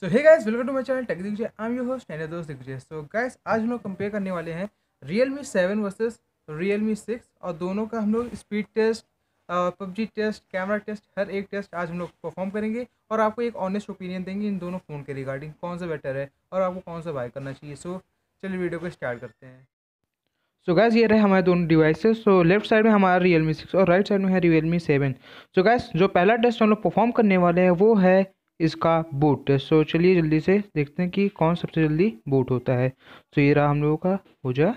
so hey guys welcome to my channel tech Digvijay I am your host नैने दोस्त Digvijay so guys आज हम लोग कंपेयर करने वाले हैं Realme seven versus Realme six और दोनों का हम लोग speed test PUBG test camera test हर एक टेस्ट आज हम लोग परफॉर्म करेंगे और आपको एक ऑनेस्ट ओपिनियन देंगे इन दोनों फ़ोन के रिगार्डिंग कौन सा बेटर है और आपको कौन सा बाय करना चाहिए सो चलिए वीडियो को स्टार्ट करते हैं सो so गैस ये रहे हमारे दोनों डिवाइसेस सो लेफ्ट साइड में हमारा रियल मी सिक्स और राइट साइड में है Realme seven so guys जो पहला टेस्ट हम लोग परफॉर्म करने वाले हैं वो है इसका बूट सो चलिए जल्दी से देखते हैं कि कौन सबसे जल्दी बूट होता है तो ये रहा हम लोगों का पूजा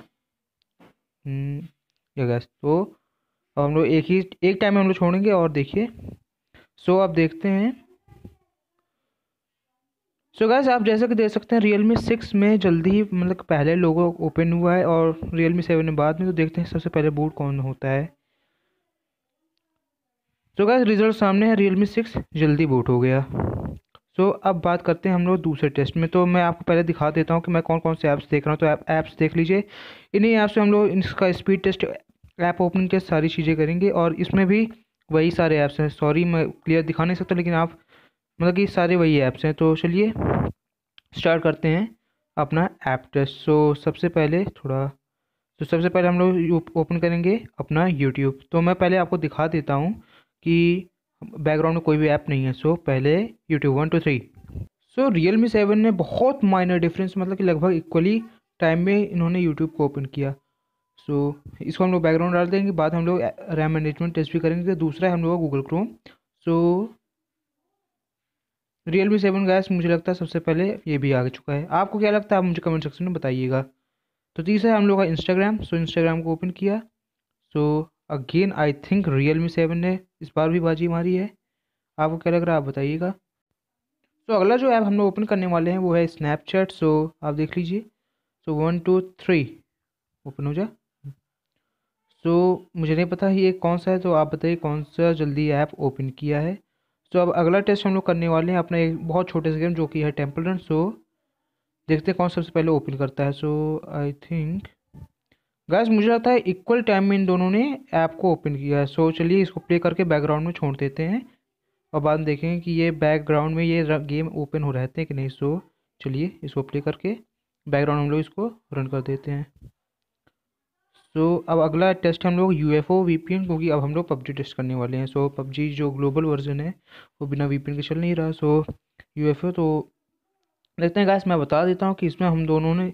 गैस तो अब हम लोग एक ही एक टाइम में हम लोग छोड़ेंगे और देखिए सो आप देखते हैं सो so गैस आप जैसा कि देख सकते हैं रियल मी सिक्स में जल्दी ही मतलब पहले लोगों ओपन हुआ है और रियल मी सेवन में बाद में तो देखते हैं सबसे पहले बूट कौन होता है सो so गैस रिजल्ट सामने है रियल मी सिक्स जल्दी बूट हो गया सो so, अब बात करते हैं हम लोग दूसरे टेस्ट में तो मैं आपको पहले दिखा देता हूँ कि मैं कौन कौन से ऐप्स देख रहा हूँ तो ऐप ऐप्स देख लीजिए इन्हीं ऐप्स से हम लोग इसका स्पीड टेस्ट ऐप ओपन के सारी चीज़ें करेंगे और इसमें भी वही सारे ऐप्स हैं सॉरी मैं क्लियर दिखा नहीं सकता लेकिन आप मतलब कि सारे वही ऐप्स हैं तो चलिए स्टार्ट करते हैं अपना ऐप टेस्ट सो सबसे पहले थोड़ा तो सबसे पहले हम लोग ओपन करेंगे अपना यूट्यूब तो मैं पहले आपको दिखा देता हूँ कि बैकग्राउंड में कोई भी ऐप नहीं है सो so, पहले YouTube one two three so Realme seven ने बहुत माइनर डिफरेंस मतलब कि लगभग इक्वली टाइम में इन्होंने यूट्यूब को ओपन किया सो so, इसको हम लोग बैकग्राउंड डाल देंगे बाद हम लोग रैम मैनेजमेंट टेस्ट भी करेंगे तो दूसरा है हम लोग Google Chrome so Realme seven guys मुझे लगता है सबसे पहले ये भी आ चुका है आपको क्या लगता है आप मुझे कमेंट सेक्शन में बताइएगा तो तीसरा हम लोग का इंस्टाग्राम सो इंस्टाग्राम को ओपन किया so again I think Realme seven ने इस बार भी बाजी मारी है आपको क्या लग रहा है आप बताइएगा तो अगला जो ऐप हम लोग ओपन करने वाले हैं वो है स्नैपचैट सो आप देख लीजिए so one two three open हो जा सो so, मुझे नहीं पता ये कौन सा है तो आप बताइए कौन सा जल्दी ऐप ओपन किया है सो अब अगला टेस्ट हम लोग करने वाले हैं अपना एक बहुत छोटे से गेम जो कि है टेम्पल रन सो देखते हैं कौन सबसे पहले ओपन करता है सो आई थिंक गैस मुझे लगता है इक्वल टाइम में इन दोनों ने ऐप को ओपन किया है सो चलिए इसको प्ले करके बैकग्राउंड में छोड़ देते हैं और बाद में देखेंगे कि ये बैकग्राउंड में ये गेम ओपन हो रहते हैं कि नहीं सो चलिए इसको प्ले करके बैकग्राउंड हम लोग इसको रन कर देते हैं सो अब अगला टेस्ट हम लोग U F O V P N क्योंकि अब हम लोग पबजी टेस्ट करने वाले हैं सो पबजी जो ग्लोबल वर्जन है वो बिना वी पी एन के चल नहीं रहा सो यू एफ ओ तो देखते हैं गैस मैं बता देता हूँ कि इसमें हम दोनों ने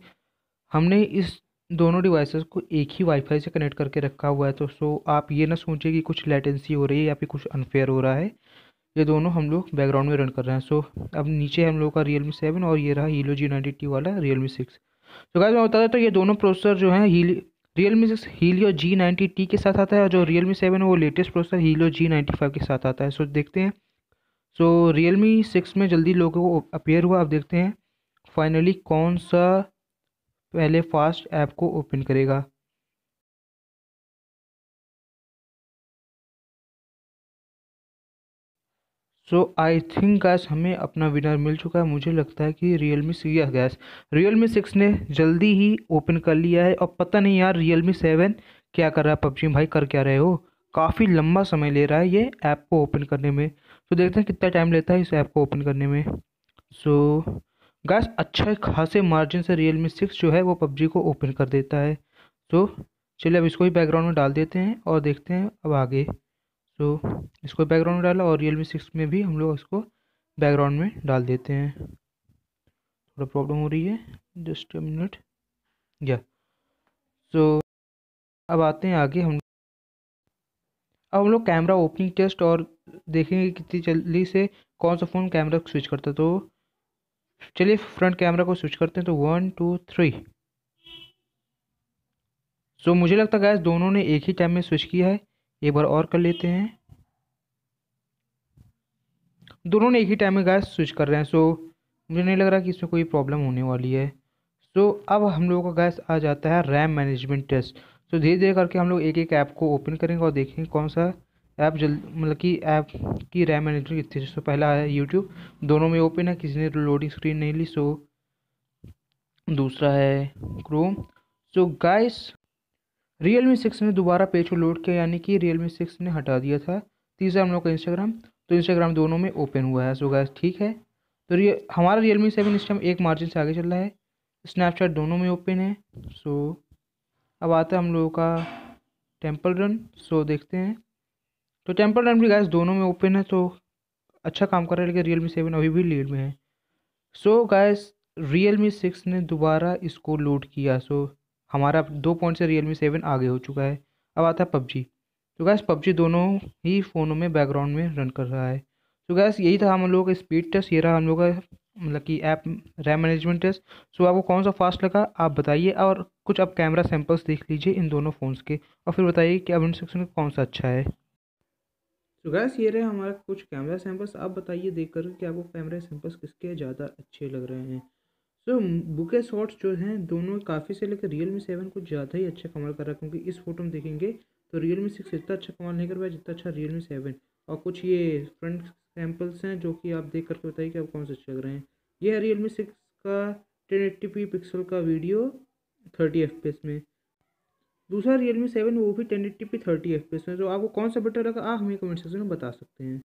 हमने इस दोनों डिवाइसेस को एक ही वाईफाई से कनेक्ट करके रखा हुआ है तो सो आप ये ना सोचिए कि कुछ लेटेंसी हो रही है या फिर कुछ अनफेयर हो रहा है ये दोनों हम लोग बैकग्राउंड में रन कर रहे हैं सो अब नीचे हम लोग का रियल मी सेवन और ये रहा हीलो जी नाइन्टी टी वाला रियल मी सिक्स तो क्या मैं बताता तो ये दोनों प्रोसेसर जो है ही Realme six Helio G ninety T के साथ आता है और जो रियल मी सेवन है वो latest processor Helio G ninety five के साथ आता है सो देखते हैं सो रियल मी सिक्स में जल्दी लोगों को अपेयर हुआ अब देखते हैं फाइनली कौन सा पहले फास्ट ऐप को ओपन करेगा सो आई थिंक गैस हमें अपना विनर मिल चुका है मुझे लगता है कि Realme C guys Realme six ने जल्दी ही ओपन कर लिया है और पता नहीं यार रियल मी सेवन क्या कर रहा है पबजी भाई कर क्या रहे हो काफ़ी लंबा समय ले रहा है ये ऐप को ओपन करने में तो देखते हैं कितना टाइम लेता है इस ऐप को ओपन करने में सो so, गैस अच्छे खासे मार्जिन से रियल मी सिक्स जो है वो पबजी को ओपन कर देता है तो चलिए अब इसको ही बैकग्राउंड में डाल देते हैं और देखते हैं अब आगे तो इसको बैकग्राउंड में डाला और रियल मी सिक्स में भी हम लोग इसको बैकग्राउंड में डाल देते हैं थोड़ा प्रॉब्लम हो रही है जस्ट मिनट या सो अब आते हैं आगे हम अब हम लोग कैमरा ओपनिंग टेस्ट और देखेंगे कितनी जल्दी से कौन सा फ़ोन कैमरा स्विच करता तो चलिए फ्रंट कैमरा को स्विच करते हैं तो वन टू थ्री सो मुझे लगता है गैस दोनों ने एक ही टाइम में स्विच किया है एक बार और कर लेते हैं दोनों ने एक ही टाइम में गैस स्विच कर रहे हैं सो मुझे नहीं लग रहा कि इसमें कोई प्रॉब्लम होने वाली है सो अब हम लोगों का गैस आ जाता है रैम मैनेजमेंट टेस्ट तो धीरे धीरे करके हम लोग एक एक ऐप को ओपन करेंगे और देखेंगे कौन सा ऐप जल्द मतलब कि ऐप की रैम मैनेजमेंट कितनी जिसमें पहला है यूट्यूब दोनों में ओपन है किसी ने लोडिंग स्क्रीन नहीं ली सो दूसरा है Chrome so guys Realme six ने दोबारा पेज को लोड किया यानी कि रियल मी सिक्स ने हटा दिया था तीसरा हम लोग का इंस्टाग्राम तो इंस्टाग्राम दोनों में ओपन हुआ है सो गाइस ठीक है तो रिय हमारा रियल मी सेवन इस टाइम एक मार्जिन से आगे चल रहा है स्नैपचैट दोनों में ओपन है सो अब आता है हम लोगों का टेम्पल रन सो देखते हैं तो टेम्पर रन भी गैस दोनों में ओपन है तो अच्छा काम कर रहा है लेकिन रियल मी सेवन अभी भी लीड में है so so, guys Realme six ने दोबारा इसको लोड किया सो so, हमारा दो पॉइंट से रियल मी सेवन आगे हो चुका है अब आता है पबजी तो गैस पबजी दोनों ही फ़ोनों में बैकग्राउंड में रन कर रहा है तो so, गैस यही था हम लोगों का स्पीड टेस्ट ये रहा हम लोग का मतलब कि app RAM management test so आपको कौन सा फास्ट लगा आप बताइए और कुछ आप कैमरा सैम्पल्स देख लीजिए इन दोनों फ़ोन्स के और फिर बताइए कि अब इन सेक्शन कौन सा अच्छा है तो गैस ये रहे हमारे कुछ कैमरा सैम्पल्स आप बताइए देख कर कि आपको कैमरा सैम्पल्स किसके ज़्यादा अच्छे लग रहे हैं सो so, बुके शॉट्स जो हैं दोनों काफ़ी से लेकर रियल मी सेवन कुछ ज़्यादा ही अच्छा कमाल कर रहा है क्योंकि इस फोटो में देखेंगे तो रियल मी सिक्स इतना अच्छा कमाल नहीं कर पाया जितना अच्छा रियल मी सेवन और कुछ ये फ्रंट सैम्पल्स हैं जो कि आप देख करके बताइए कि आप कौन से अच्छे लग रहे हैं ये है रियल मी सिक्स का टेन एट्टी पी पिक्सल का वीडियो थर्टी एफ में दूसरा रियलमी सेवन वो भी ten eighty P thirty F P S में तो आपको कौन सा बेटर लगा आप हमें कमेंट सेक्शन में बता सकते हैं